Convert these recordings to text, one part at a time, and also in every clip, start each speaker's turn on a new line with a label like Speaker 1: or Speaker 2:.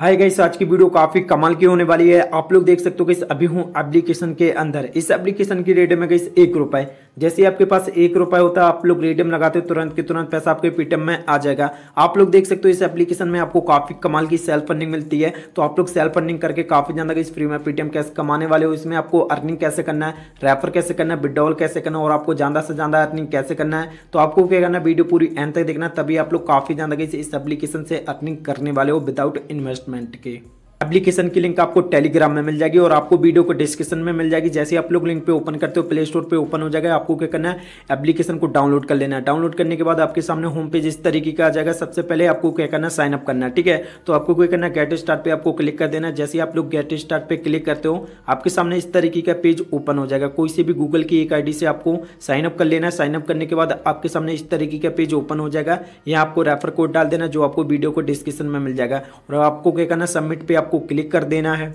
Speaker 1: हाय गई आज की वीडियो काफी कमाल की होने वाली है आप लोग देख सकते हो कि अभी हूँ एप्लीकेशन के अंदर इस एप्लीकेशन की रेट में गई एक रुपए जैसे आपके पास एक रुपये होता है आप लोग रेडियम लगाते हो तुरंत के तुरंत पैसा आपके पेटीएम में आ जाएगा आप लोग देख सकते हो इस एप्लीकेशन में आपको काफ़ी कमाल की सेल्फ फंडिंग मिलती है तो आप लोग सेल्फ फंडिंग करके काफ़ी ज़्यादा इस फ्री में पेटीएम कैसे कमाने वाले हो इसमें आपको अर्निंग कैसे करना है रेफर कैसे करना है विड्रॉल कैसे करना है और आपको ज़्यादा से ज़्यादा अर्निंग कैसे करना है तो आपको क्या करना वीडियो पूरी एंड तक देखना तभी आप लोग काफ़ी ज़्यादा इस एप्लीकेशन से अर्निंग करने वाले हो विदाउट इन्वेस्टमेंट के एप्लीकेशन की लिंक आपको टेलीग्राम में मिल जाएगी और आपको वीडियो को डिस्क्रिप्शन में मिल जाएगी जैसे आप लोग लिंक पे ओपन करते हो प्ले स्टोर पे ओपन हो जाएगा आपको क्या करना है एप्लीकेशन को डाउनलोड कर लेना है डाउनलोड करने के बाद आपके सामने होम पेज इस तरीके का आ जाएगा सबसे पहले आपको क्या करना है साइनअप करना है ठीक है तो आपको क्या करना है गेट स्टार्ट पे आपको क्लिक कर देना है जैसे आप लोग गेट स्टार्ट पे क्लिक करते हो आपके सामने इस तरीके का पेज ओपन हो जाएगा कोई से भी गूगल की एक आईडी से आपको साइन अप कर लेना है साइन अप करने के बाद आपके सामने इस तरीके का पेज ओपन हो जाएगा यहाँ आपको रेफर कोड डाल देना जो आपको वीडियो को डिस्क्रिप्शन में मिल जाएगा और आपको क्या करना सबमिट पे आपको क्लिक कर देना है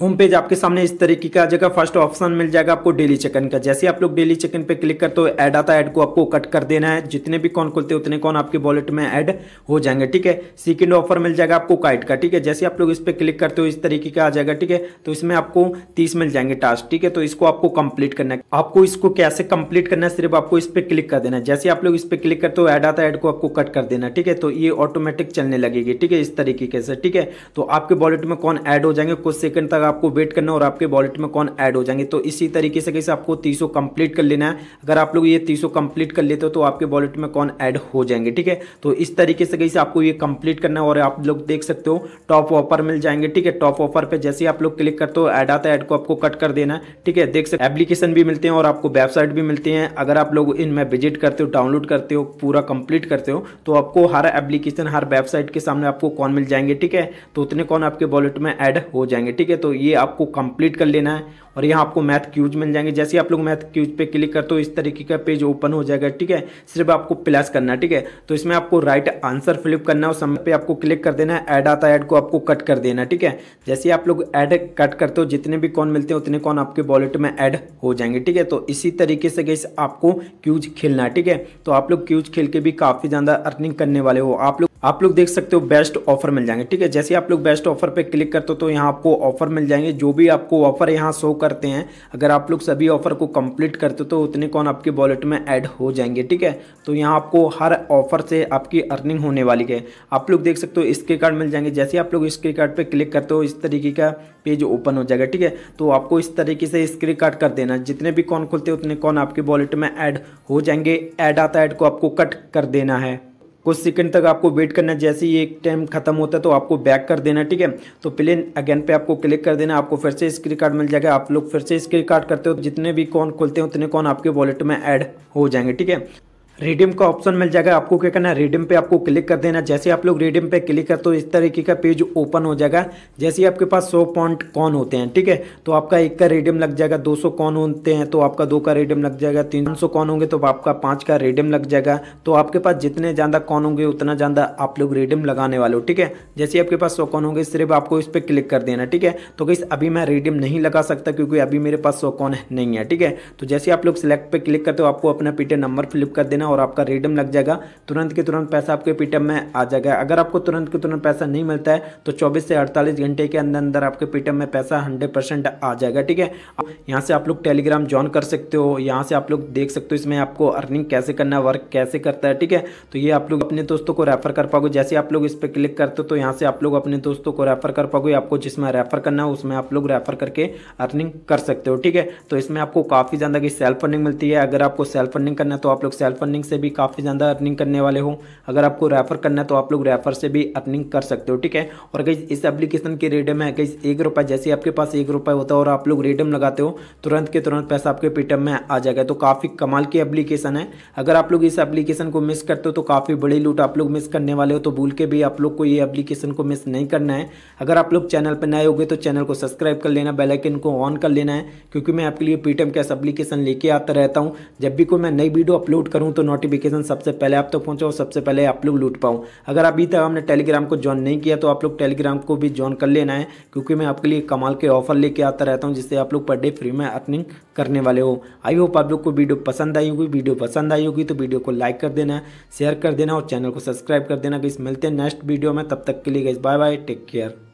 Speaker 1: होम पेज आपके सामने इस तरीके का आ जाएगा फर्स्ट ऑप्शन मिल जाएगा आपको डेली चेकन का जैसे आप लोग डेली चेकन पे क्लिक करते हो ऐड आता है ऐड को आपको कट कर देना है जितने भी कौन खुलते हैं उतने कौन आपके वॉलेट में ऐड हो जाएंगे ठीक है सेकंड ऑफर मिल जाएगा आपको काइट का ठीक है जैसे आप लोग इस पर क्लिक करते हो इस तरीके का आ जाएगा ठीक है तो इसमें आपको तीस मिल जाएंगे टास्क ठीक है तो इसको आपको कंप्लीट करना है आपको इसको कैसे कंप्लीट करना है सिर्फ आपको इस पर क्लिक कर देना है जैसे आप लोग इस पर क्लिक करते हो ऐड आता है ऐड को आपको कट कर देना ठीक है तो ये ऑटोमेटिक चलने लगेगी ठीक है इस तरीके से ठीक है तो आपके वॉलेट में कौन ऐड हो जाएंगे कुछ सेकंड तक तक आपको वेट करना है और आपके वॉलेट में कौन ऐड हो जाएंगे तो इसी तरीके से कैसे आपको तीसों कंप्लीट कर लेना है अगर आप लोग ये तीसों कंप्लीट कर लेते हो तो आपके वॉलेट में कौन ऐड हो जाएंगे ठीक है तो इस तरीके से कैसे आपको ये कंप्लीट करना है और आप लोग देख सकते हो टॉप ऑफर मिल जाएंगे ठीक है टॉप ऑफर पर जैसे ही आप लोग क्लिक करते हो ऐड आता है ऐड को आपको कट कर देना है ठीक है देख सकते एप्लीकेशन भी मिलते हैं और आपको वेबसाइट भी मिलती है अगर आप लोग इनमें विजिट करते हो डाउनलोड करते हो पूरा कंप्लीट करते हो तो आपको हर एप्लीकेशन हर वेबसाइट के सामने आपको कौन मिल जाएंगे ठीक है तो उतने कौन आपके वॉलेट में ऐड हो जाएंगे ठीक है तो ये आपको कंप्लीट कर लेना है और यहाँ आपको मैथ क्यूज मिल जाएंगे जैसे आप लोग मैथ क्यूज पे क्लिक करते हो इस तरीके का पेज ओपन हो जाएगा ठीक है सिर्फ आपको प्लस करना है ठीक है तो इसमें आपको राइट आंसर फिलिप करना है उस समय पे आपको क्लिक कर देना है ऐड आता है ऐड को आपको कट कर देना है ठीक है जैसे आप लोग ऐड कट करते हो जितने भी कॉन मिलते हैं उतने कॉन आपके वॉलेट में ऐड हो जाएंगे ठीक है तो इसी तरीके से गई आपको क्यूज खेलना है ठीक है तो आप लोग क्यूज खेल के भी काफ़ी ज़्यादा अर्निंग करने वाले हो आप लोग आप लोग देख सकते हो बेस्ट ऑफर मिल जाएंगे ठीक है जैसे आप लोग बेस्ट ऑफर पे क्लिक करते हो तो यहाँ आपको ऑफर मिल जाएंगे जो भी आपको ऑफर यहाँ शो करते हैं अगर आप लोग सभी ऑफर को कंप्लीट करते हो तो उतने कौन आपके वॉलेट में ऐड हो जाएंगे ठीक है तो यहाँ आपको हर ऑफर से आपकी अर्निंग होने वाली है आप लोग देख सकते हो इसके कार्ड मिल जाएंगे जैसे आप लोग इसके कार्ड पर क्लिक करते हो इस तरीके का पेज ओपन हो जाएगा ठीक है तो आपको इस तरीके से स्क्रीन कार्ड कर देना जितने भी कौन खुलते हैं उतने कौन आपके वॉलेट में ऐड हो जाएंगे ऐड आता ऐड को आपको कट कर देना है कुछ सेकंड तक आपको वेट करना जैसे ही एक टाइम खत्म होता है तो आपको बैक कर देना ठीक है तो प्लेन अगेन पे आपको क्लिक कर देना आपको फिर से स्क्रीन कार्ड मिल जाएगा आप लोग फिर से स्क्रीन कार्ड करते हो जितने भी कौन खुलते हैं उतने कौन आपके वॉलेट में ऐड हो जाएंगे ठीक है रिडीम का ऑप्शन मिल जाएगा आपको क्या करना है रिडीम पे आपको क्लिक कर देना जैसे आप लोग रिडीम पे क्लिक करते हो इस तरीके का पेज ओपन हो जाएगा जैसे ही आपके पास 100 पॉइंट कॉन होते हैं ठीक है तो आपका एक का रिडीम लग जाएगा 200 कॉन होते हैं तो आपका दो का रिडीम लग जाएगा तीन सौ कॉन होंगे तो आपका पाँच का रिडीम लग जाएगा तो आपके पास जितने ज़्यादा कॉन होंगे उतना ज़्यादा आप लोग रिडीम लगाने वाले हो ठीक है जैसे आपके पास सौ कॉन होंगे सिर्फ आपको इस पर क्लिक कर देना ठीक है तो कैसे अभी मैं रिडीम नहीं लगा सकता क्योंकि अभी मेरे पास सौ कॉन नहीं है ठीक है तो जैसे आप लोग सिलेक्ट पर क्लिक करते हो आपको अपना पीटे नंबर फिलिप कर देना देना और आपका रेडम लग जाएगा तुरंत के तुरंत पैसा आपके पीटीएम में आ जाएगा अगर आपको तुरंत के तुरंत पैसा नहीं मिलता है तो चौबीस से अड़तालीस घंटे के अंदर अंदर आपके पीटीएम में पैसा हंड्रेड आ जाएगा ठीक है यहाँ से आप लोग टेलीग्राम ज्वाइन कर सकते हो यहाँ से आप लोग देख सकते हो इसमें आपको अर्निंग कैसे करना वर्क कैसे करता है ठीक है तो ये आप लोग अपने दोस्तों को रेफर कर पाओगे जैसे आप लोग इस पर क्लिक करते हो तो यहाँ से आप लोग अपने दोस्तों को रेफर कर पाओगे आपको जिसमें रेफर करना है उसमें आप लोग रेफर करके अर्निंग कर सकते हो ठीक है तो इसमें आपको काफ़ी ज़्यादा की सेल्फ अर्निंग मिलती है अगर आपको सेल्फ अर्निंग करना है तो आप लोग सेल्फ अर्निंग अर्निंग से भी काफ़ी ज़्यादा अर्निंग करने वाले हो अगर आपको रेफ़र करना है तो आप लोग रेफ़र से भी अर्निंग कर सकते हो ठीक है और गई इस एप्लीकेशन की रेडियम है गई एक रुपये जैसे आपके पास एक रुपये होता है और आप लोग रेडियम लगाते हो तुरंत के तुरंत पैसा आपके पेटीएम में आ जाएगा तो काफ़ी कमाल की एप्लीकेशन है अगर आप लोग इस एप्लीकेशन को मिस करते हो तो काफ़ी बड़ी लूट आप लोग मिस करने वाले हो तो भूल के भी आप लोग को ये एप्लीकेशन को मिस नहीं करना है अगर आप लोग चैनल पर नए हो तो चैनल को सब्सक्राइब कर लेना बेलाइकन को ऑन कर लेना है क्योंकि मैं आपके लिए पेटीएम कैसे एप्लीकेशन लेके आता रहता हूँ जब भी कोई मैं नई वीडियो अपलोड करूँ तो नोटिफिकेशन सबसे पहले आप तक तो पहुंचे और सबसे पहले आप लोग लूट पाऊँ अगर अभी तक हमने टेलीग्राम को ज्वाइन नहीं किया तो आप लोग टेलीग्राम को भी ज्वाइन कर लेना है क्योंकि मैं आपके लिए कमाल के ऑफर लेके आता रहता हूँ जिससे आप लोग पर डे फ्री में अर्निंग करने वाले हो आई होप आप लोग को वीडियो पसंद आई होगी वीडियो पसंद आई होगी तो वीडियो को लाइक कर देना शेयर कर देना और चैनल को सब्सक्राइब कर देना कि मिलते हैं नेक्स्ट वीडियो में तब तक के लिए गई बाय बाय टेक केयर